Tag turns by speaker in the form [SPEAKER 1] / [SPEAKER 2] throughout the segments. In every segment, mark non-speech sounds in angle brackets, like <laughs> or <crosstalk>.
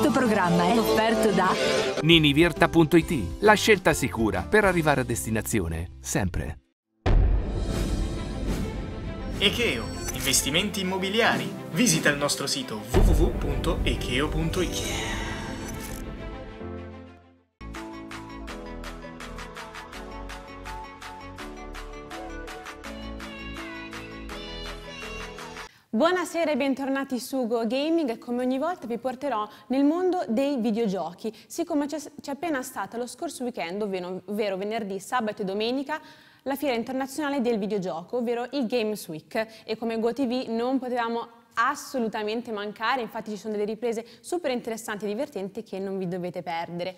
[SPEAKER 1] Questo programma è offerto da
[SPEAKER 2] ninivirta.it, la scelta sicura per arrivare a destinazione, sempre.
[SPEAKER 3] Echeo, investimenti immobiliari. Visita il nostro sito www.echeo.it.
[SPEAKER 1] Buonasera e bentornati su Go Gaming. Come ogni volta vi porterò nel mondo dei videogiochi. Siccome c'è appena stata lo scorso weekend, ovvero, ovvero venerdì, sabato e domenica, la fiera internazionale del videogioco, ovvero il Games Week. E come GoTV non potevamo assolutamente mancare, infatti ci sono delle riprese super interessanti e divertenti che non vi dovete perdere.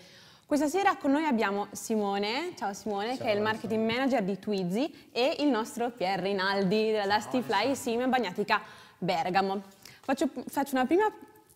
[SPEAKER 1] Questa sera con noi abbiamo Simone, ciao Simone, ciao, che è il marketing ciao. manager di Twizy e il nostro Pierre Rinaldi della Dusty Fly Sim Bagnatica Bergamo. Faccio, faccio, una prima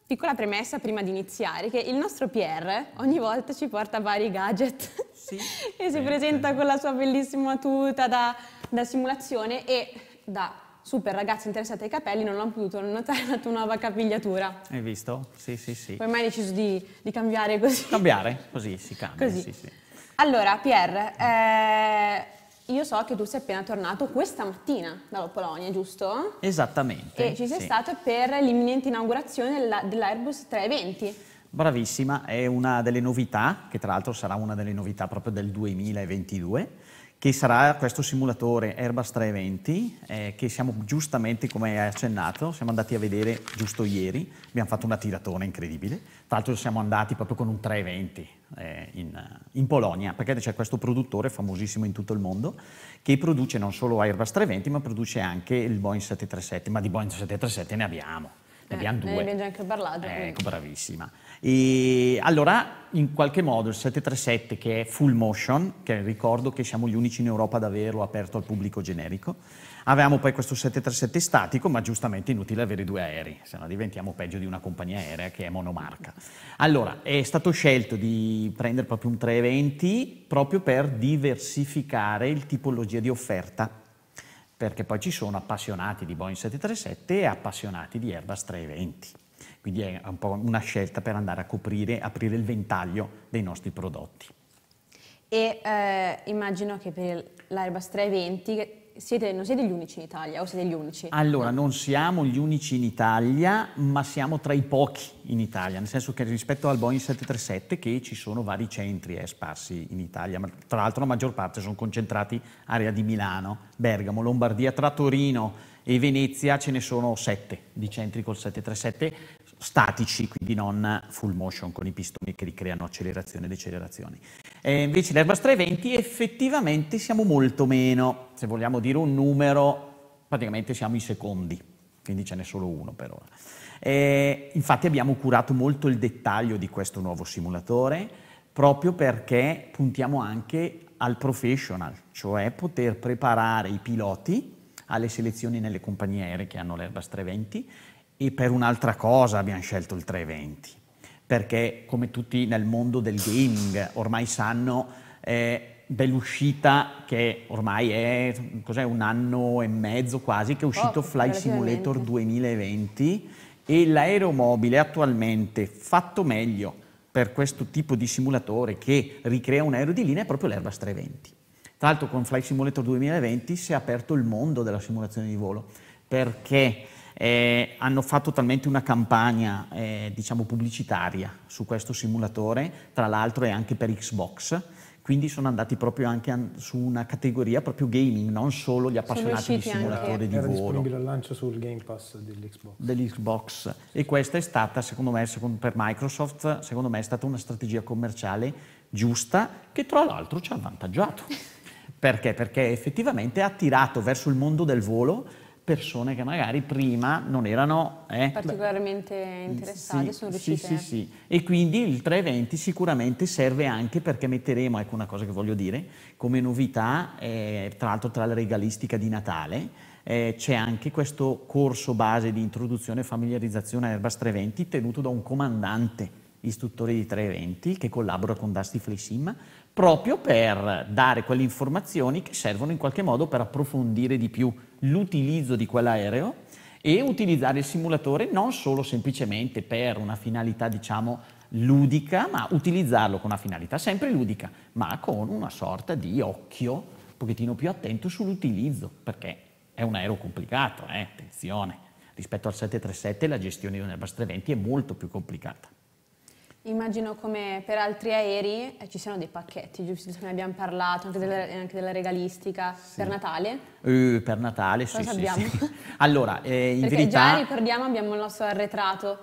[SPEAKER 1] piccola premessa prima di iniziare, che il nostro Pierre ogni volta ci porta vari gadget sì, <laughs> e si presenta con la sua bellissima tuta da, da simulazione e da super ragazzi interessati ai capelli, non ho potuto notare la tua nuova capigliatura.
[SPEAKER 4] Hai visto? Sì, sì, sì. Poi mai
[SPEAKER 1] hai deciso di, di, cambiare così?
[SPEAKER 4] Cambiare, così si cambia, così. Sì, sì.
[SPEAKER 1] Allora, Pier, eh, io so che tu sei appena tornato questa mattina dalla Polonia, giusto?
[SPEAKER 4] Esattamente. E ci sei sì. stato
[SPEAKER 1] per l'imminente inaugurazione della, dell'Airbus 320.
[SPEAKER 4] Bravissima, è una delle novità, che tra l'altro sarà una delle novità proprio del 2022 che sarà questo simulatore Airbus 320 eh, che siamo giustamente, come hai accennato, siamo andati a vedere giusto ieri, abbiamo fatto una tiratona incredibile, tra l'altro siamo andati proprio con un 320 eh, in, in, Polonia, perché c'è questo produttore famosissimo in tutto il mondo che produce non solo Airbus 320 ma produce anche il Boeing 737, ma di Boeing 737 ne abbiamo. Eh, ne abbiamo due. Ne abbiamo
[SPEAKER 1] già anche parlato. Eh, ecco, quindi.
[SPEAKER 4] bravissima. E allora, in qualche modo, il 737 che è full motion, che ricordo che siamo gli unici in Europa ad averlo aperto al pubblico generico, avevamo poi questo 737 statico, ma giustamente inutile avere due aerei, se no diventiamo peggio di una compagnia aerea che è monomarca. Allora, è stato scelto di prendere proprio un 320 proprio per diversificare il tipologia di offerta perché poi ci sono appassionati di Boeing 737 e appassionati di Airbus 320. Quindi è un po' una scelta per andare a coprire, aprire il ventaglio dei nostri prodotti.
[SPEAKER 1] E eh, immagino che per l'Airbus 320 siete, non siete gli unici in Italia o siete gli unici? Allora,
[SPEAKER 4] non siamo gli unici in Italia, ma siamo tra i pochi in Italia, nel senso che rispetto al Boeing 737 che ci sono vari centri eh, sparsi in Italia, ma tra l'altro la maggior parte sono concentrati area di Milano, Bergamo, Lombardia, tra Torino e Venezia ce ne sono sette di centri col 737 statici, quindi non full motion con i pistoni che ricreano accelerazione ed accelerazioni. E invece l'Airbus 320 effettivamente siamo molto meno, se vogliamo dire un numero, praticamente siamo i secondi, quindi ce n'è solo uno per ora. E infatti abbiamo curato molto il dettaglio di questo nuovo simulatore, proprio perché puntiamo anche al professional, cioè poter preparare i piloti alle selezioni nelle compagnie aeree che hanno l'Airbus 320 e per un'altra cosa abbiamo scelto il 320, perché come tutti nel mondo del gaming ormai sanno, eh, dell'uscita che ormai è un anno e mezzo quasi, che è uscito oh, Fly Simulator 2020 e l'aeromobile attualmente fatto meglio per questo tipo di simulatore che ricrea un aereo di linea è proprio l'Airbus 320. Tra l'altro con Fly Simulator 2020 si è aperto il mondo della simulazione di volo, perché eh, hanno fatto talmente una campagna eh, diciamo pubblicitaria su questo simulatore, tra l'altro è anche per Xbox, quindi sono andati proprio anche su una categoria proprio gaming, non solo gli appassionati di simulatori di Era volo. Era disponibile
[SPEAKER 3] al lancio sul Game Pass dell'Xbox.
[SPEAKER 4] Dell'Xbox. E questa è stata, secondo me, secondo, per Microsoft, secondo me è stata una strategia commerciale giusta che tra l'altro ci ha avvantaggiato. <laughs> Perché? Perché effettivamente ha attirato verso il mondo del volo persone che magari prima non erano eh,
[SPEAKER 1] particolarmente interessate, sì, sono riuscite. Sì, sì,
[SPEAKER 4] sì. E quindi il 320 sicuramente serve anche perché metteremo, ecco una cosa che voglio dire, come novità, eh, tra l'altro tra la regalistica di Natale, eh, c'è anche questo corso base di introduzione e familiarizzazione a Airbus 320 tenuto da un comandante istruttore di 320 che collabora con Dusty Flesim proprio per dare quelle informazioni che servono in qualche modo per approfondire di più l'utilizzo di quell'aereo e utilizzare il simulatore non solo semplicemente per una finalità diciamo ludica, ma utilizzarlo con una finalità sempre ludica, ma con una sorta di occhio un pochettino più attento sull'utilizzo, perché è un aereo complicato, eh? attenzione, rispetto al 737 la gestione di un Airbus 320 è molto più complicata.
[SPEAKER 1] Immagino come per altri aerei eh, ci siano dei pacchetti, giusto? Ne abbiamo parlato anche della, anche della regalistica sì. per Natale.
[SPEAKER 4] Uh, per Natale, Cosa sì, abbiamo? sì, Allora, eh, in Perché verità... già
[SPEAKER 1] ricordiamo abbiamo il nostro arretrato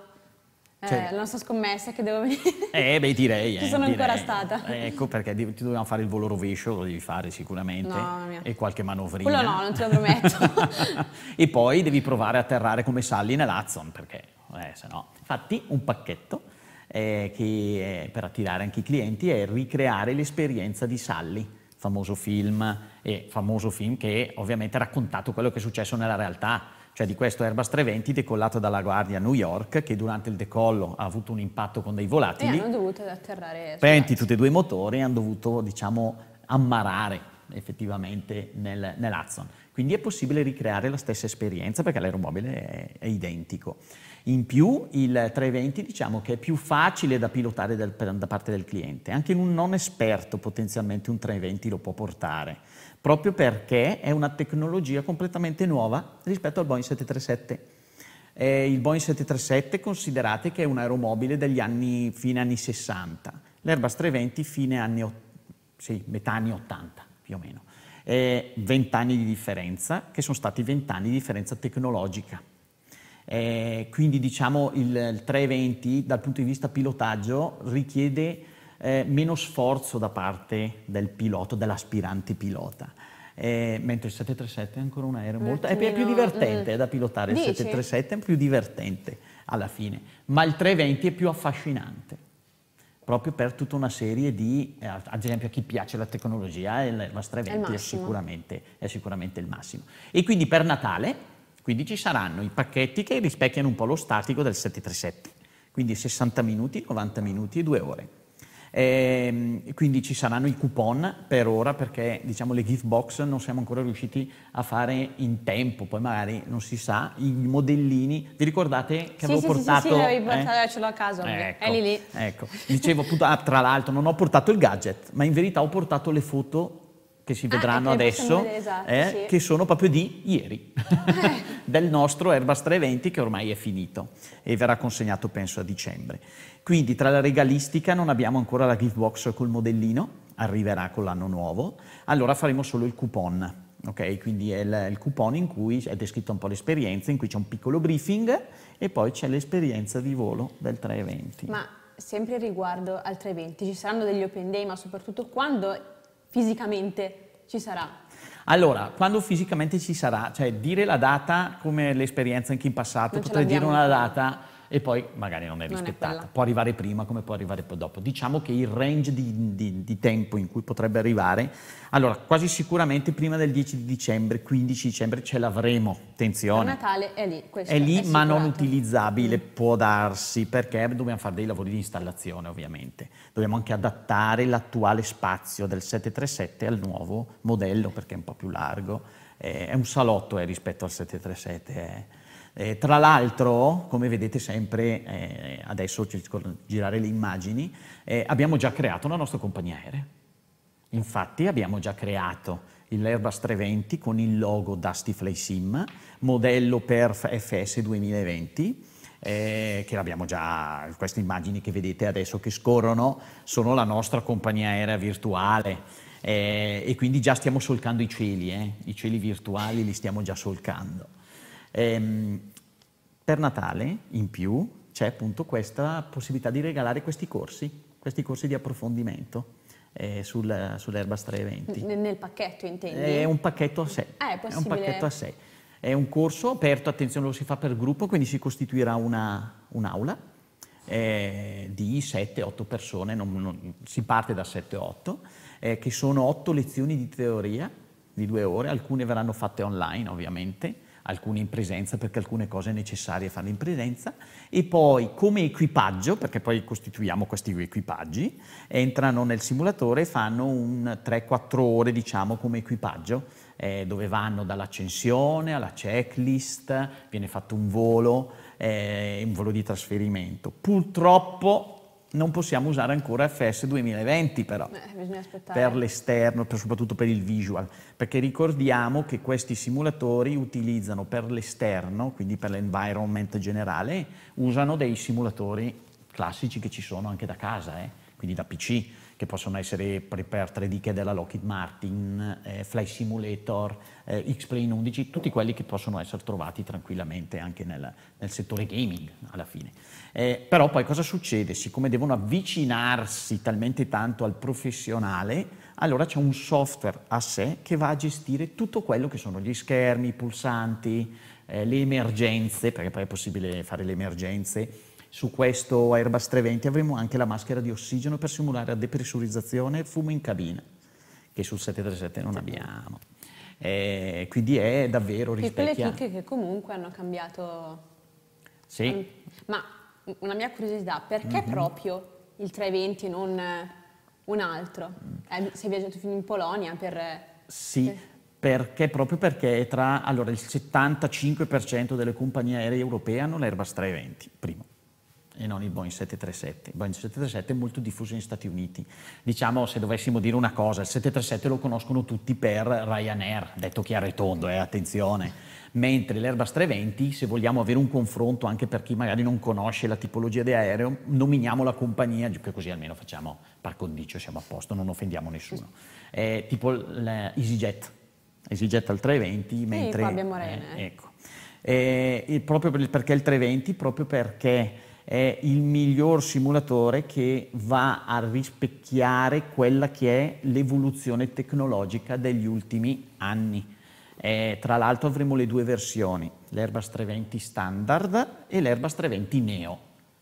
[SPEAKER 1] eh, cioè, eh, la nostra scommessa che devo venire.
[SPEAKER 4] Eh, beh, direi. Ci eh, sono direi. ancora
[SPEAKER 1] stata. Ecco
[SPEAKER 4] perché ti dobbiamo fare il volo rovescio, lo devi fare sicuramente. No, no, e qualche manovrina. Quello no, non
[SPEAKER 1] te lo prometto.
[SPEAKER 4] <laughs> e poi devi provare a atterrare come Sally nell'Hudson, perché eh, se no. Fatti un pacchetto eh, che, per attirare anche i clienti è ricreare l'esperienza di Sally, famoso film, eh, famoso film che ovviamente ha raccontato quello che è successo nella realtà cioè di questo Airbus 320 decollato dalla guardia a New York che durante il decollo ha avuto un impatto con dei volatili. E hanno
[SPEAKER 1] dovuto atterrare.
[SPEAKER 4] Penti tutti e due i motori e hanno dovuto diciamo ammarare effettivamente nel, nell'Hudson. Quindi è possibile ricreare la stessa esperienza perché l'aeromobile è, è identico. In più il 320 diciamo che è più facile da pilotare del, per, da parte del cliente, anche un non esperto potenzialmente un 320 lo può portare, proprio perché è una tecnologia completamente nuova rispetto al Boeing 737. Eh, il Boeing 737 considerate che è un aeromobile degli anni, fine anni 60, l'Airbus 320 fine anni, sì, metà anni 80 più o meno. 20 anni di differenza, che sono stati 20 anni di differenza tecnologica. Eh, quindi diciamo il, il 320 dal punto di vista pilotaggio richiede eh, meno sforzo da parte del pilota, dell'aspirante pilota. Eh, mentre il 737 è ancora un aereo molto... È più, è più divertente mm. da pilotare, il 737 è più divertente alla fine, ma il 320 è più affascinante, proprio per tutta una serie di... Eh, ad esempio a chi piace la tecnologia, eh, il, la 320 è, è sicuramente, è sicuramente il massimo. E quindi per Natale quindi ci saranno i pacchetti che rispecchiano un po' lo statico del 737, quindi 60 minuti, 90 minuti e 2 ore. E ehm, quindi ci saranno i coupon per ora perché diciamo, le gift box non siamo ancora riusciti a fare in tempo, poi magari non si sa, i modellini, vi ricordate che sì, avevo sì, portato... Sì, sì, sì, l'avevi eh? portato,
[SPEAKER 1] eh? ce l'ho a casa, eh, ecco, è lì lì.
[SPEAKER 4] Ecco, dicevo appunto, ah, tra l'altro non ho portato il gadget, ma in verità ho portato le foto che si ah, vedranno ah, adesso, vedere, esatto, eh, sì. che sono proprio di ieri, eh. <laughs> del nostro Airbus 320 che ormai è finito e verrà consegnato penso a dicembre. Quindi tra la regalistica non abbiamo ancora la gift box col modellino, arriverà con l'anno nuovo, allora faremo solo il coupon. Okay, quindi è il, il coupon in cui è descritta un po' l'esperienza, in cui c'è un piccolo briefing e poi c'è l'esperienza di volo del 320.
[SPEAKER 1] Ma sempre riguardo al 320, ci saranno degli open day, ma soprattutto quando fisicamente ci sarà?
[SPEAKER 4] Allora, quando fisicamente ci sarà, cioè dire la data come l'esperienza anche in passato, potrei dire una data e poi magari non è rispettata. Non è può arrivare prima come può arrivare poi dopo. Diciamo che il range di, di, di, tempo in cui potrebbe arrivare, allora quasi sicuramente prima del 10 di dicembre, 15 dicembre ce l'avremo, attenzione. Per
[SPEAKER 1] Natale è lì, è lì è ma non
[SPEAKER 4] utilizzabile, mm. può darsi, perché dobbiamo fare dei lavori di installazione ovviamente. Dobbiamo anche adattare l'attuale spazio del 737 al nuovo modello perché è un po' più largo. Eh, è un salotto eh, rispetto al 737. Eh eh, tra l'altro, come vedete sempre, eh, adesso cerco di girare le immagini, eh, abbiamo già creato la nostra compagnia aerea. Infatti abbiamo già creato l'Airbus 320 con il logo Dusty Fly Sim, modello per FS 2020, eh, che l'abbiamo già, queste immagini che vedete adesso che scorrono sono la nostra compagnia aerea virtuale eh, e quindi già stiamo solcando i cieli, eh, i cieli virtuali li stiamo già solcando. Ehm, per Natale, in più, c'è appunto questa possibilità di regalare questi corsi, questi corsi di approfondimento. Eh, sul, sull'Erbas 320.
[SPEAKER 1] N- nel pacchetto intendi? È un
[SPEAKER 4] pacchetto a sé. Ah,
[SPEAKER 1] è, è un pacchetto a
[SPEAKER 4] sé. È un corso aperto, attenzione, lo si fa per gruppo, quindi si costituirà una, un'aula eh, di 7-8 persone, non, non, si parte da 7-8, eh, che sono 8 lezioni di teoria di due ore, alcune verranno fatte online ovviamente, alcune in presenza perché alcune cose è necessarie farle in presenza e poi come equipaggio, perché poi costituiamo questi equipaggi, entrano nel simulatore e fanno un 3-4 ore diciamo come equipaggio eh, dove vanno dall'accensione alla checklist, viene fatto un volo, eh, un volo di trasferimento. Purtroppo non possiamo usare ancora FS 2020 però, eh, per l'esterno, per, soprattutto per il visual, perché ricordiamo che questi simulatori utilizzano per l'esterno, quindi per l'environment generale, usano dei simulatori classici che ci sono anche da casa, eh, quindi da PC che possono essere per tre diche della Lockheed Martin, eh, Fly Simulator, eh, X-Plane 11, tutti quelli che possono essere trovati tranquillamente anche nel, nel settore gaming alla fine. Eh, però poi cosa succede? Siccome devono avvicinarsi talmente tanto al professionale, allora c'è un software a sé che va a gestire tutto quello che sono gli schermi, i pulsanti, eh, le emergenze, perché poi è possibile fare le emergenze, su questo Airbus 320 avremo anche la maschera di ossigeno per simulare la depressurizzazione e fumo in cabina, che sul 737 non abbiamo. Eh, quindi è davvero rispecchia... Piccole chicche
[SPEAKER 1] che comunque hanno cambiato... Sì. ma una mia curiosità, perché mm-hmm. proprio il 320 e non un altro? Mm. Eh, sei viaggiato fino in Polonia per...
[SPEAKER 4] Sì, per... Perché? Proprio perché tra allora, il 75% delle compagnie aeree europee hanno l'Airbus 320, primo e non il Boeing 737. Il Boeing 737 è molto diffuso negli Stati Uniti. Diciamo, se dovessimo dire una cosa, il 737 lo conoscono tutti per Ryanair, detto chiaro e tondo, eh, attenzione. Mentre l'Airbus 320, se vogliamo avere un confronto anche per chi magari non conosce la tipologia di aereo, nominiamo la compagnia, che così almeno facciamo par condicio, siamo a posto, non offendiamo nessuno. È tipo l'EasyJet, EasyJet al 320, sì, mentre... Fabio Morena. Eh, ecco. Eh, proprio perché il 320, proprio perché è il miglior simulatore che va a rispecchiare quella che è l'evoluzione tecnologica degli ultimi anni. Eh, tra l'altro avremo le due versioni, l'Airbus 320 standard e l'Airbus 320 Neo.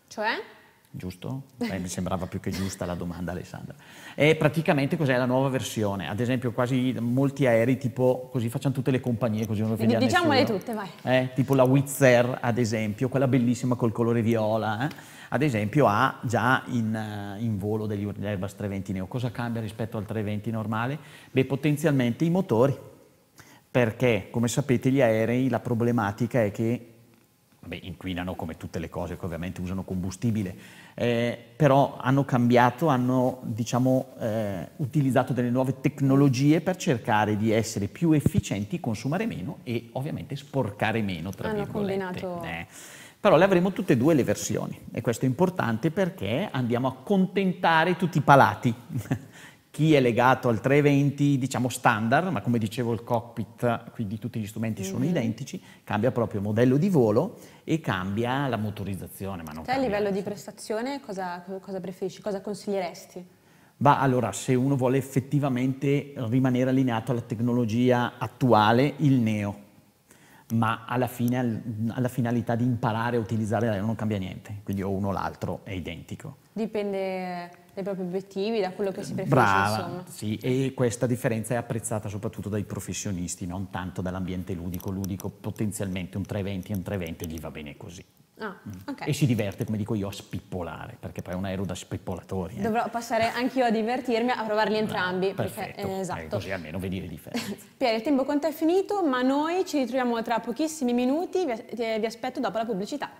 [SPEAKER 4] Cioè? giusto? Beh, mi sembrava più che giusta la domanda Alessandra. E praticamente cos'è la nuova versione? Ad esempio quasi molti aerei tipo, così facciamo tutte le compagnie così non eh, offendiamo Diciamole nessuno. tutte, vai. Eh, tipo la Wizz Air ad esempio, quella bellissima col colore viola, eh? ad esempio ha già in, eh, in volo degli Airbus 320 Neo. Cosa cambia rispetto al 320 normale? Beh, potenzialmente i motori, perché come sapete gli aerei la problematica è che Beh, inquinano come tutte le cose che ovviamente usano combustibile, eh, però hanno cambiato, hanno diciamo, eh, utilizzato delle nuove tecnologie per cercare di essere più efficienti, consumare meno e ovviamente sporcare meno. Tra hanno
[SPEAKER 1] virgolette. combinato. Eh.
[SPEAKER 4] Però le avremo tutte e due le versioni e questo è importante perché andiamo a contentare tutti i palati. <laughs> chi è legato al 320 diciamo standard, ma come dicevo il cockpit, quindi tutti gli strumenti mm -hmm. sono mhm. identici, cambia proprio modello di volo e cambia la motorizzazione. Ma non Te a
[SPEAKER 1] livello di prestazione cosa, cosa preferisci, cosa consiglieresti?
[SPEAKER 4] Ma allora, se uno vuole effettivamente rimanere allineato alla tecnologia attuale, il neo, ma alla fine alla finalità di imparare a utilizzare l'aereo non cambia niente, quindi o uno o l'altro è identico.
[SPEAKER 1] Dipende dai propri obiettivi, da quello che si preferisce. Brava, insomma.
[SPEAKER 4] sì, e questa differenza è apprezzata soprattutto dai professionisti, non tanto dall'ambiente ludico. Ludico potenzialmente un 320 e un 320 gli va bene così.
[SPEAKER 1] Ah, mm. okay. E si
[SPEAKER 4] diverte, come dico io, a spippolare, perché poi è un aereo da spippolatori. Eh.
[SPEAKER 1] Dovrò passare anch'io a divertirmi, a provarli entrambi. No, perché, eh, esatto. eh, così
[SPEAKER 4] almeno vedi le differenze.
[SPEAKER 1] <laughs> Pier, il tempo con è finito, ma noi ci ritroviamo tra pochissimi minuti, vi, eh, vi aspetto dopo la pubblicità.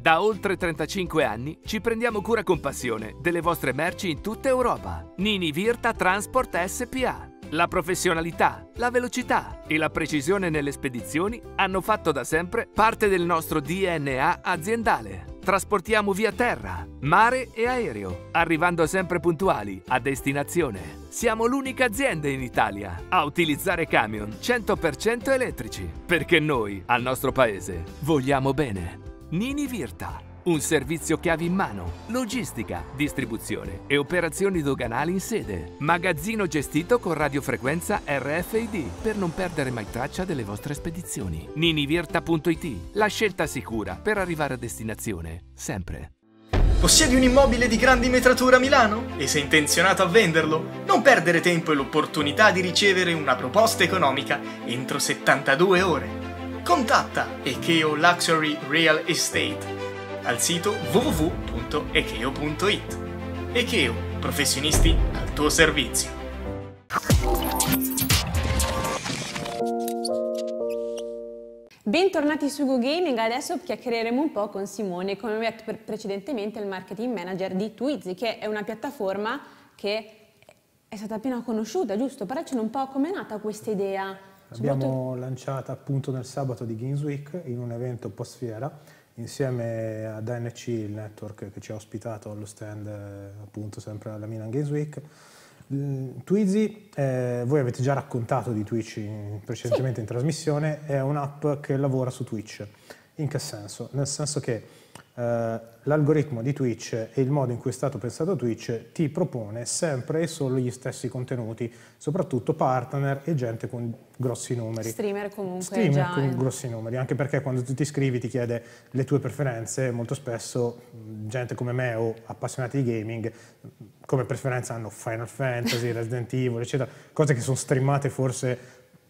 [SPEAKER 2] Da oltre 35 anni ci prendiamo cura con passione delle vostre merci in tutta Europa. Nini Virta Transport SPA. La professionalità, la velocità e la precisione nelle spedizioni hanno fatto da sempre parte del nostro DNA aziendale. Trasportiamo via terra, mare e aereo, arrivando sempre puntuali a destinazione. Siamo l'unica azienda in Italia a utilizzare camion 100% elettrici, perché noi al nostro paese vogliamo bene. Nini Virta. Un servizio chiavi in mano, logistica, distribuzione e operazioni doganali in sede. Magazzino gestito con radiofrequenza RFID per non perdere mai traccia delle vostre spedizioni. ninivirta.it, la scelta sicura per arrivare a destinazione, sempre. Possiedi un immobile di grande metratura a Milano? E sei intenzionato a venderlo? Non perdere tempo e
[SPEAKER 3] l'opportunità di ricevere una proposta economica entro 72 ore contatta Echeo Luxury Real Estate al sito www.echeo.it. Echeo, professionisti al tuo servizio.
[SPEAKER 1] Bentornati su Go Gaming, adesso chiacchiereremo un po' con Simone, come vi ho detto precedentemente il marketing manager di Twizy, che è una piattaforma che è stata appena conosciuta, giusto? Parlacene un po' com'è nata questa idea L'abbiamo
[SPEAKER 3] lanciata appunto nel sabato di Ginswick in un evento post fiera insieme ad ANC, il network che ci ha ospitato allo stand eh, appunto sempre alla Milan Games Week. Mm, Twizy, eh, voi avete già raccontato di Twitch precedentemente sì. in trasmissione, è un'app che lavora su Twitch. In che senso? Nel senso che eh, l'algoritmo di Twitch e il modo in cui è stato pensato Twitch ti propone sempre e solo gli stessi contenuti, soprattutto partner e gente con grossi numeri.
[SPEAKER 1] Streamer comunque. Streamer già, con eh.
[SPEAKER 3] grossi numeri, anche perché quando tu ti iscrivi ti chiede le tue preferenze, molto spesso mm, gente come me o appassionati di gaming mm, come preferenza hanno Final Fantasy, Resident Evil, eccetera, cose che sono streamate forse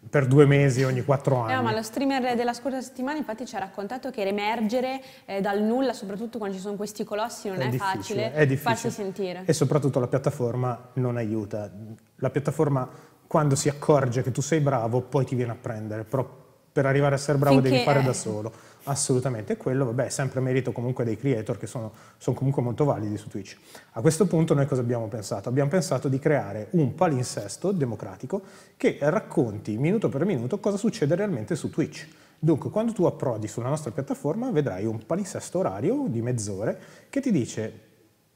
[SPEAKER 3] per due mesi ogni quattro anni. No, ma lo
[SPEAKER 1] streamer della scorsa settimana infatti ci ha raccontato che riemergere eh, dal nulla, soprattutto quando ci sono questi colossi, non è, è difficile, facile è difficile. farsi sentire. E
[SPEAKER 3] soprattutto la piattaforma non aiuta. La piattaforma quando si accorge che tu sei bravo poi ti viene a prendere, però per arrivare a essere bravo Finché... devi fare da eh. solo assolutamente quello, vabbè, è sempre merito comunque dei creator che sono, sono comunque molto validi su Twitch. A questo punto noi cosa abbiamo pensato? Abbiamo pensato di creare un palinsesto democratico che racconti minuto per minuto cosa succede realmente su Twitch. Dunque, quando tu approdi sulla nostra piattaforma vedrai un palinsesto orario di mezz'ora che ti dice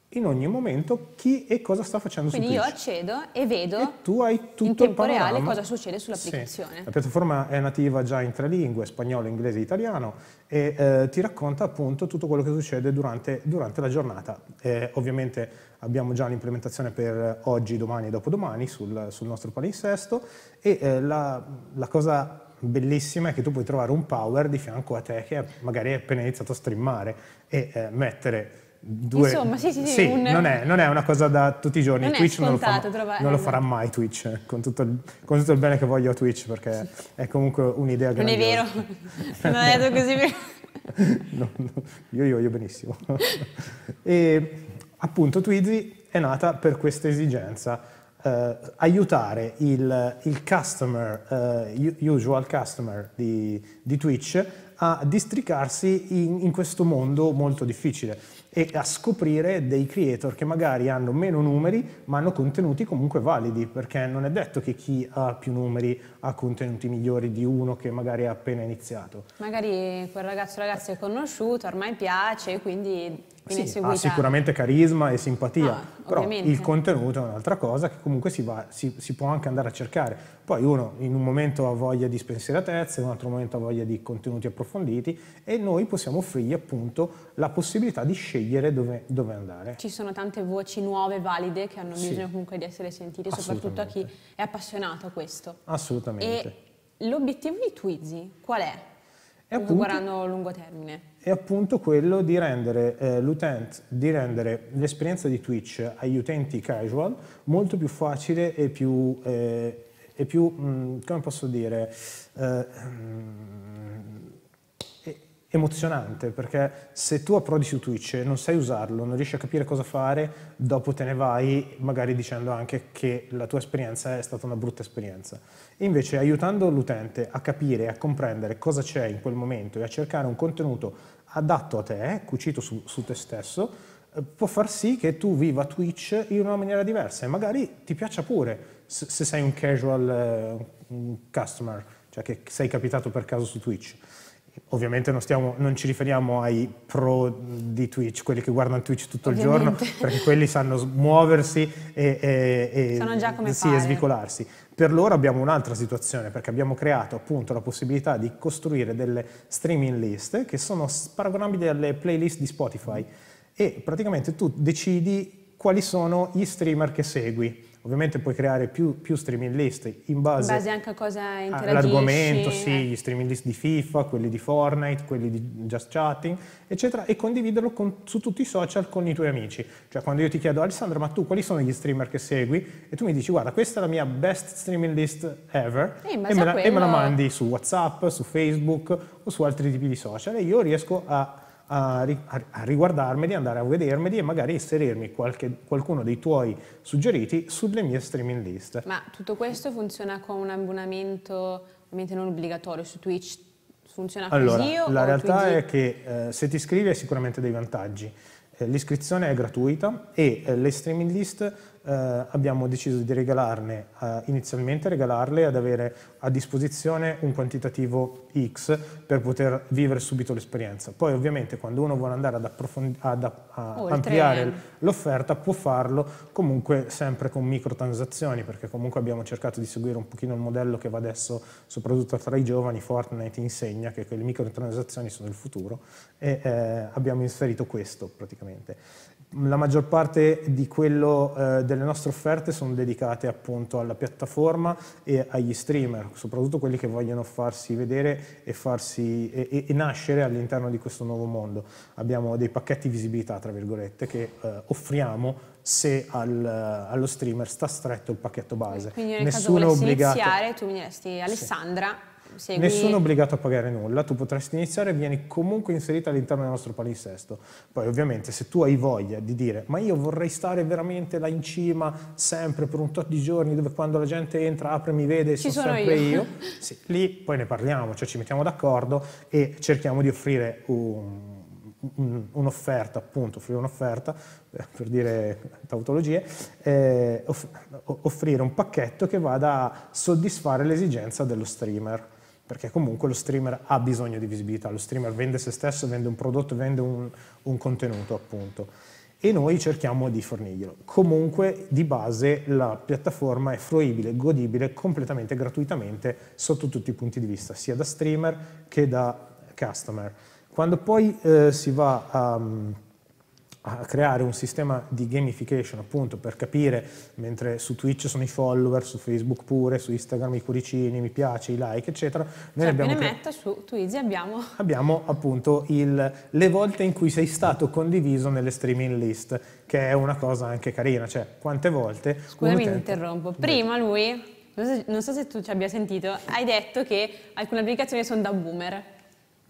[SPEAKER 3] in ogni momento chi e cosa sta facendo Quindi su Twitch.
[SPEAKER 1] Quindi io accedo e vedo e tu hai tutto in tempo reale cosa succede sull'applicazione. Sì. La
[SPEAKER 3] piattaforma è nativa già in tre lingue, spagnolo, inglese e italiano e eh, ti racconta appunto tutto quello che succede durante, durante la giornata. Eh, ovviamente abbiamo già l'implementazione per oggi, domani e dopodomani sul, sul nostro palinsesto e eh, la, la cosa bellissima è che tu puoi trovare un power di fianco a te che magari hai appena iniziato a streamare e eh, mettere Due, Insomma, sì, sì, sì. sì un... non, è, non, è, una cosa da tutti i giorni. Non Twitch non lo, fa, trovare, non lo eh, farà mai Twitch, eh, con tutto, il, con tutto, il, bene che voglio a Twitch, perché è comunque un'idea che Non è vero, non è detto così vero.
[SPEAKER 1] <laughs> no,
[SPEAKER 3] no, io io voglio benissimo. <laughs> e appunto Twizy è nata per questa esigenza, eh, aiutare il, il customer, eh, usual customer di, di, Twitch a districarsi in, in questo mondo molto difficile e a scoprire dei creator che magari hanno meno numeri ma hanno contenuti comunque validi, perché non è detto che chi ha più numeri ha contenuti migliori di uno che magari ha appena iniziato.
[SPEAKER 1] Magari quel ragazzo ragazzo è conosciuto, ormai piace, quindi sì, ha sicuramente
[SPEAKER 3] carisma e simpatia, no, ah, però ovviamente. il contenuto è un'altra cosa che comunque si, va, si, si, può anche andare a cercare. Poi uno in un momento ha voglia di spensieratezza, in un altro momento ha voglia di contenuti approfonditi e noi possiamo offrirgli appunto la possibilità di scegliere scegliere dove, dove,
[SPEAKER 1] andare. Ci sono tante voci nuove, valide, che hanno sì. bisogno comunque di essere sentite, soprattutto a chi è appassionato a questo. Assolutamente. E l'obiettivo di Twizy qual è? È appunto, guardando a lungo termine.
[SPEAKER 3] È appunto quello di rendere eh, l'utente, di rendere l'esperienza di Twitch agli utenti casual molto più facile e più, eh, e più mh, mm, come posso dire, eh, mh, mm, emozionante perché se tu approdi su Twitch e non sai usarlo, non riesci a capire cosa fare, dopo te ne vai magari dicendo anche che la tua esperienza è stata una brutta esperienza. invece aiutando l'utente a capire, e a comprendere cosa c'è in quel momento e a cercare un contenuto adatto a te, cucito su, su te stesso, eh, può far sì che tu viva Twitch in una maniera diversa e magari ti piaccia pure se sei un casual eh, customer, cioè che sei capitato per caso su Twitch. Ovviamente non, stiamo, non, ci riferiamo ai pro di Twitch, quelli che guardano Twitch tutto Ovviamente. il giorno, perché quelli sanno muoversi e, e, e, sì, e svicolarsi. Per loro abbiamo un'altra situazione, perché abbiamo creato appunto la possibilità di costruire delle streaming list che sono paragonabili alle playlist di Spotify e praticamente tu decidi quali sono gli streamer che segui Ovviamente puoi creare più, più streaming list in base, in base
[SPEAKER 1] anche a cosa interagisci. All'argomento, sì, eh.
[SPEAKER 3] gli streaming list di FIFA, quelli di Fortnite, quelli di Just Chatting, eccetera, e condividerlo con, su tutti i social con i tuoi amici. Cioè quando io ti chiedo, Alessandro, ma tu quali sono gli streamer che segui? E tu mi dici, guarda, questa è la mia best streaming list ever, e, e, me, la, quello... e me la mandi su WhatsApp, su Facebook o su altri tipi di social, e io riesco a a, a riguardarmeli, andare a vedermeli e magari inserirmi qualche, qualcuno dei tuoi suggeriti sulle mie streaming list. Ma
[SPEAKER 1] tutto questo funziona con un abbonamento ovviamente non obbligatorio su Twitch? Funziona allora, così? Allora, la realtà Twitch... è
[SPEAKER 3] che eh, se ti iscrivi hai sicuramente dei vantaggi. Eh, l'iscrizione è gratuita e eh, le streaming list eh, abbiamo deciso di regalarne, eh, inizialmente regalarle ad avere a disposizione un quantitativo X per poter vivere subito l'esperienza. Poi ovviamente quando uno vuole andare ad, ad a, oh, ampliare l'offerta può farlo comunque sempre con microtransazioni perché comunque abbiamo cercato di seguire un pochino il modello che va adesso soprattutto tra i giovani, Fortnite insegna che le microtransazioni sono il futuro e eh, abbiamo inserito questo praticamente la maggior parte di quello, eh, delle nostre offerte sono dedicate appunto alla piattaforma e agli streamer, soprattutto quelli che vogliono farsi vedere e, farsi, e, e nascere all'interno di questo nuovo mondo. Abbiamo dei pacchetti visibilità, tra virgolette, che eh, offriamo se al, eh, allo streamer sta stretto il pacchetto base. Quindi nel Nessuno caso volessi obbligato...
[SPEAKER 1] iniziare, tu mi diresti Alessandra, sì segui... Nessuno è
[SPEAKER 3] obbligato a pagare nulla, tu potresti iniziare e vieni comunque inserita all'interno del nostro palinsesto. Poi ovviamente se tu hai voglia di dire ma io vorrei stare veramente là in cima sempre per un tot di giorni dove quando la gente entra, apre, mi vede e sono, sono, sempre io, io. Sì, lì poi ne parliamo, cioè ci mettiamo d'accordo e cerchiamo di offrire un un'offerta, appunto, offrire un'offerta, eh, per dire tautologie, eh, offrire un pacchetto che vada a soddisfare l'esigenza dello streamer perché comunque lo streamer ha bisogno di visibilità, lo streamer vende se stesso, vende un prodotto, vende un, un contenuto appunto e noi cerchiamo di fornirglielo. Comunque di base la piattaforma è fruibile, godibile completamente gratuitamente sotto tutti i punti di vista, sia da streamer che da customer. Quando poi eh, si va a... Um, a creare un sistema di gamification appunto per capire mentre su Twitch sono i follower, su Facebook pure, su Instagram i cuoricini, mi piace, i like eccetera. Noi cioè, ne metto
[SPEAKER 1] su Twizy abbiamo...
[SPEAKER 3] <laughs> Abbiamo appunto il, le volte in cui sei stato condiviso nelle streaming list che è una cosa anche carina, cioè quante volte... Scusami mi
[SPEAKER 1] interrompo, prima lui, non so, non so se tu ci abbia sentito, hai detto che alcune applicazioni sono da boomer. Eh,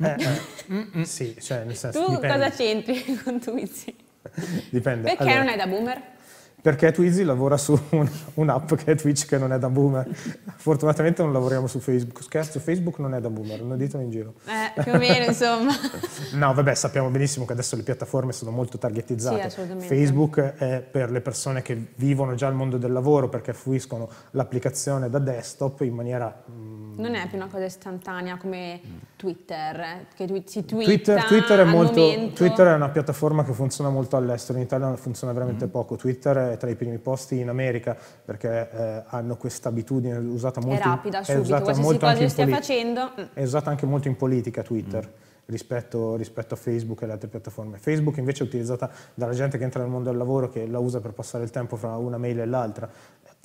[SPEAKER 3] eh. <laughs> Mm, mm, sì, cioè nel senso. Tu dipende. cosa
[SPEAKER 1] c'entri <laughs> con Twizy?
[SPEAKER 3] <laughs> Dipende. Perché allora, non è da boomer? Perché Twizy lavora su un, un'app che è Twitch che non è da boomer. Fortunatamente non lavoriamo su Facebook. Scherzo, Facebook non è da boomer, non ditelo in giro.
[SPEAKER 1] Eh, più o meno, insomma.
[SPEAKER 3] <laughs> no, vabbè, sappiamo benissimo che adesso le piattaforme sono molto targetizzate. Sì, assolutamente. Facebook è per le persone che vivono già il mondo del lavoro perché fruiscono l'applicazione da desktop in maniera...
[SPEAKER 1] Mm, non è più una cosa istantanea come... Mm Twitter, che tu, si twitta Twitter, Twitter, è molto, Twitter, è
[SPEAKER 3] una piattaforma che funziona molto all'estero, in Italia funziona veramente mm. poco, Twitter è tra i primi posti in America perché eh, hanno questa abitudine usata molto... È rapida, subito, è usata qualsiasi cosa che stia facendo... Mm. È usata anche molto in politica Twitter. Mm. Rispetto, rispetto, a Facebook e le altre piattaforme. Facebook invece è utilizzata dalla gente che entra nel mondo del lavoro, che la usa per passare il tempo fra una mail e l'altra.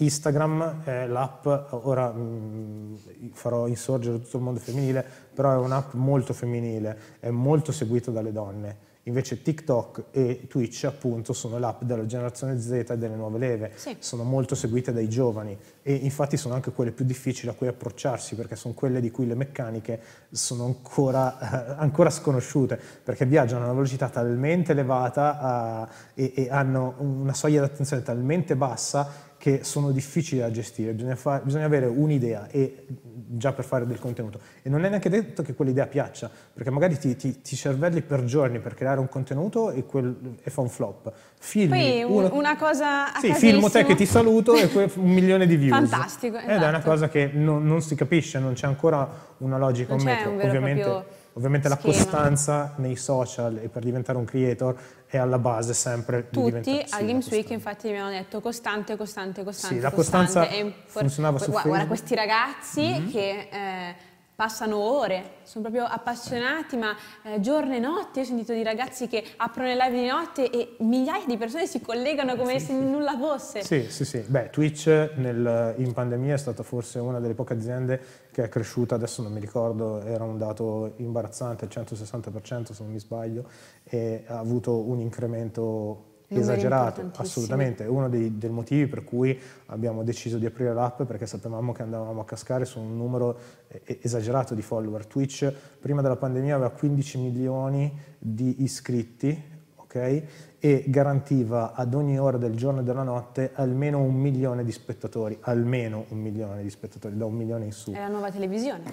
[SPEAKER 3] Instagram è l'app, ora mh, mm, farò insorgere tutto il mondo femminile, però è un'app molto femminile, è molto seguita dalle donne. Invece TikTok e Twitch appunto sono l'app della generazione Z e delle nuove leve, sì. sono molto seguite dai giovani e infatti sono anche quelle più difficili a cui approcciarsi perché sono quelle di cui le meccaniche sono ancora, eh, <laughs> ancora sconosciute perché viaggiano a una velocità talmente elevata a, ah, e, e hanno una soglia di attenzione talmente bassa che sono difficili da gestire, bisogna, far, bisogna avere un'idea e già per fare del contenuto. E non è neanche detto che quell'idea piaccia, perché magari ti, ti, ti cervelli per giorni per creare un contenuto e, quel, e fa un flop. Filmi, Poi un, una
[SPEAKER 1] cosa Sì, filmo te che ti saluto e
[SPEAKER 3] que, un milione di views. Fantastico, esatto. Ed è una esatto. cosa che non, non si capisce, non c'è ancora una logica, non un metro. Un Ovviamente Ovviamente Schema. la costanza nei social e per diventare un creator è alla base sempre Tutti di Tutti sì,
[SPEAKER 1] a Games Week infatti mi hanno detto costante, costante, costante. Sì, la costante costanza funzionava su Guarda, questi ragazzi mm-hmm. che... Eh, passano ore, sono proprio appassionati, ma eh, giorno e notte, ho sentito di ragazzi che aprono le live di notte e migliaia di persone si collegano come sì, se sì. nulla fosse. Sì,
[SPEAKER 3] sì, sì. Beh, Twitch nel, in pandemia è stata forse una delle poche aziende che è cresciuta, adesso non mi ricordo, era un dato imbarazzante, il 160% se non mi sbaglio, e ha avuto un incremento esagerato, assolutamente, uno dei, dei, motivi per cui abbiamo deciso di aprire l'app perché sapevamo che andavamo a cascare su un numero eh, esagerato di follower. Twitch prima della pandemia aveva 15 milioni di iscritti Okay? e garantiva ad ogni ora del giorno e della notte almeno un milione di spettatori, almeno un milione di spettatori, da un milione in su. È la
[SPEAKER 1] nuova televisione,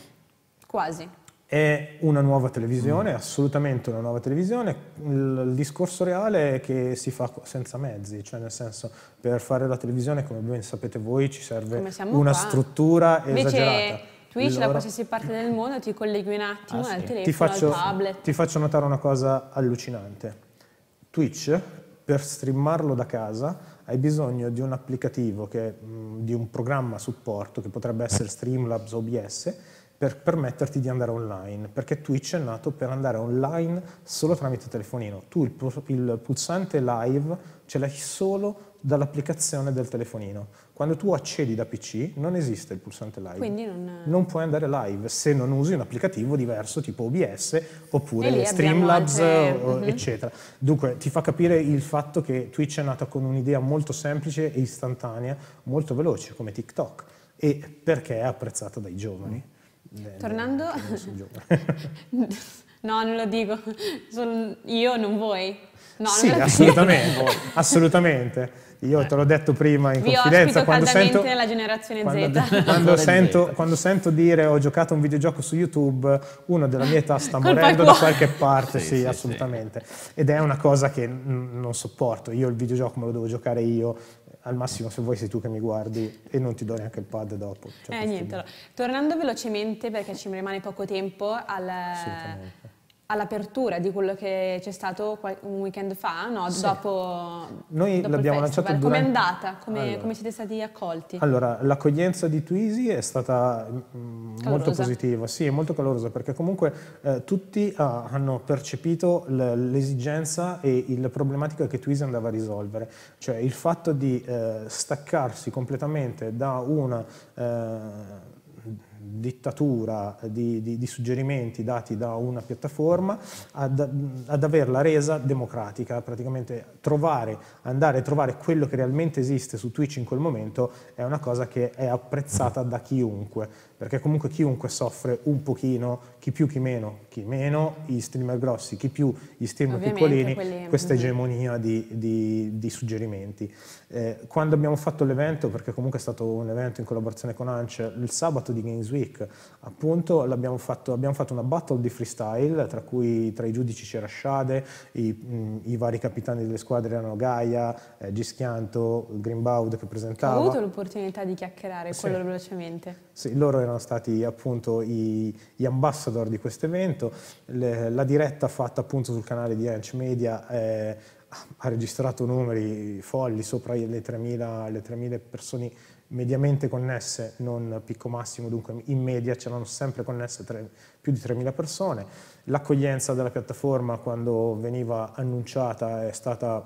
[SPEAKER 1] quasi.
[SPEAKER 3] È una nuova televisione, mm. assolutamente una nuova televisione. Il, discorso reale è che si fa senza mezzi, cioè nel senso per fare la televisione, come ben sapete voi, ci serve una qua. struttura Invece... esagerata. Twitch allora... da qualsiasi
[SPEAKER 1] parte del mondo ti colleghi un attimo ah, sì. al telefono, ti faccio, al tablet.
[SPEAKER 3] Ti faccio notare una cosa allucinante. Twitch, per streamarlo da casa, hai bisogno di un applicativo, che, di un programma supporto, che potrebbe essere Streamlabs OBS, per permetterti di andare online, perché Twitch è nato per andare online solo tramite telefonino. Tu il, il pulsante live ce l'hai solo dall'applicazione del telefonino. Quando tu accedi da PC non esiste il pulsante live. Quindi non... Eh, non puoi andare live se non usi un applicativo diverso tipo OBS oppure Streamlabs, altre... uh-huh. Mhm. eccetera. Dunque ti fa capire il fatto che Twitch è nata con un'idea molto semplice e istantanea, molto veloce come TikTok e perché è apprezzata dai giovani. Mm.
[SPEAKER 1] Tornando... <laughs> no, non lo dico, Sono io, non voi. No, sì, non assolutamente,
[SPEAKER 3] <laughs> assolutamente. Io te l'ho detto prima in Vi confidenza. Quando sento,
[SPEAKER 1] la generazione quando, Z. <laughs> Quando sento,
[SPEAKER 3] quando sento, dire ho giocato un videogioco su YouTube, uno della mia età sta morendo da qualche parte, sì, sì, sì assolutamente. Sì. Ed è una cosa che non sopporto. Io il videogioco me lo devo giocare io, al massimo se vuoi sei tu che mi guardi e non ti do neanche il pad dopo.
[SPEAKER 1] Cioè eh niente, allora. tornando velocemente perché ci rimane poco tempo al, all'apertura di quello che c'è stato un weekend fa, no? sì. dopo,
[SPEAKER 3] Noi dopo l'abbiamo lanciato durante... Come è
[SPEAKER 1] andata? Come, allora. come, siete stati accolti? Allora,
[SPEAKER 3] l'accoglienza di Twisi è stata mm, mm, calorosa. molto positiva, sì, è molto calorosa, perché comunque eh, tutti ah, hanno percepito l'esigenza e il problematico che Twisi andava a risolvere, cioè il fatto di eh, staccarsi completamente da una... Eh, dittatura di, di, di, suggerimenti dati da una piattaforma ad, ad, averla resa democratica, praticamente trovare, andare a trovare quello che realmente esiste su Twitch in quel momento è una cosa che è apprezzata da chiunque perché comunque chiunque soffre un pochino, chi più chi meno, chi meno, gli streamer grossi, chi più gli streamer Ovviamente, piccolini, quelli... Mm-hmm. questa egemonia di, di, di suggerimenti. Eh, quando abbiamo fatto l'evento, perché comunque è stato un evento in collaborazione con Anche, il sabato di Games Week, appunto abbiamo fatto, abbiamo fatto una battle di freestyle, tra cui tra i giudici c'era Shade, i, mh, mm, i vari capitani delle squadre erano Gaia, eh, Gischianto, Grimbaud che presentava. Ho avuto
[SPEAKER 1] l'opportunità di chiacchierare sì. quello velocemente.
[SPEAKER 3] Sì, loro erano erano stati appunto i, gli ambassador di questo evento, la diretta fatta appunto sul canale di Ranch Media eh, ha registrato numeri folli sopra le 3.000, le 3.000 persone mediamente connesse, non picco massimo, dunque in media c'erano sempre connesse tre, più di 3.000 persone. L'accoglienza della piattaforma quando veniva annunciata è stata,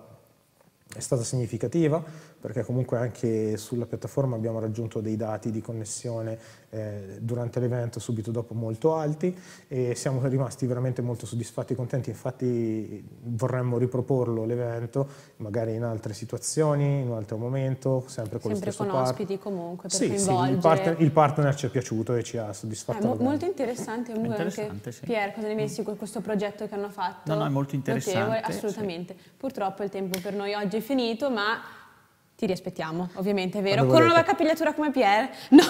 [SPEAKER 3] è stata significativa, perché comunque anche sulla piattaforma abbiamo raggiunto dei dati di connessione eh, durante l'evento subito dopo molto alti e siamo rimasti veramente molto soddisfatti e contenti, infatti vorremmo riproporlo l'evento magari in altre situazioni, in un altro momento, sempre con sempre lo stesso con ospiti
[SPEAKER 1] comunque per sì, coinvolgere. Sì, il partner,
[SPEAKER 3] il, partner, ci è piaciuto e ci ha soddisfatto. È eh, mo molto interessante,
[SPEAKER 1] comunque anche sì. Pier, cosa ne mm. pensi con questo progetto che hanno fatto?
[SPEAKER 4] No, no, è molto interessante. Notevole, assolutamente.
[SPEAKER 1] Sì. Purtroppo il tempo per noi oggi è finito, ma ti riaspettiamo, ovviamente, è vero. Con una nuova capigliatura come Pierre? No.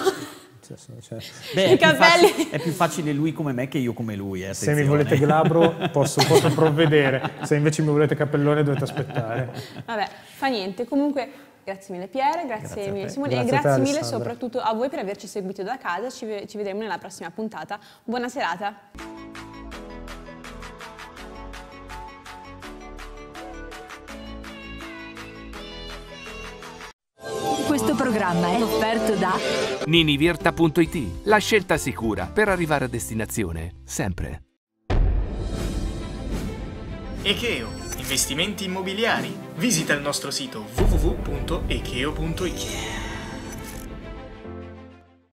[SPEAKER 4] cioè. <laughs> Beh, I è, capelli. Più facile, è più facile lui come me che io come lui. Eh, Se mi volete glabro posso, <laughs> posso provvedere, se
[SPEAKER 3] invece mi volete capellone dovete aspettare.
[SPEAKER 1] Vabbè, fa niente. Comunque Grazie mille Pierre, grazie, grazie mille Simone grazie e grazie te, mille Alessandra. soprattutto a voi per averci seguito da casa, ci, ci vedremo nella prossima puntata. Buona serata! Questo programma è offerto da
[SPEAKER 2] ninivirta.it, la scelta sicura per arrivare a destinazione, sempre.
[SPEAKER 3] Echeo, investimenti immobiliari. Visita il nostro
[SPEAKER 2] sito www.echeo.it.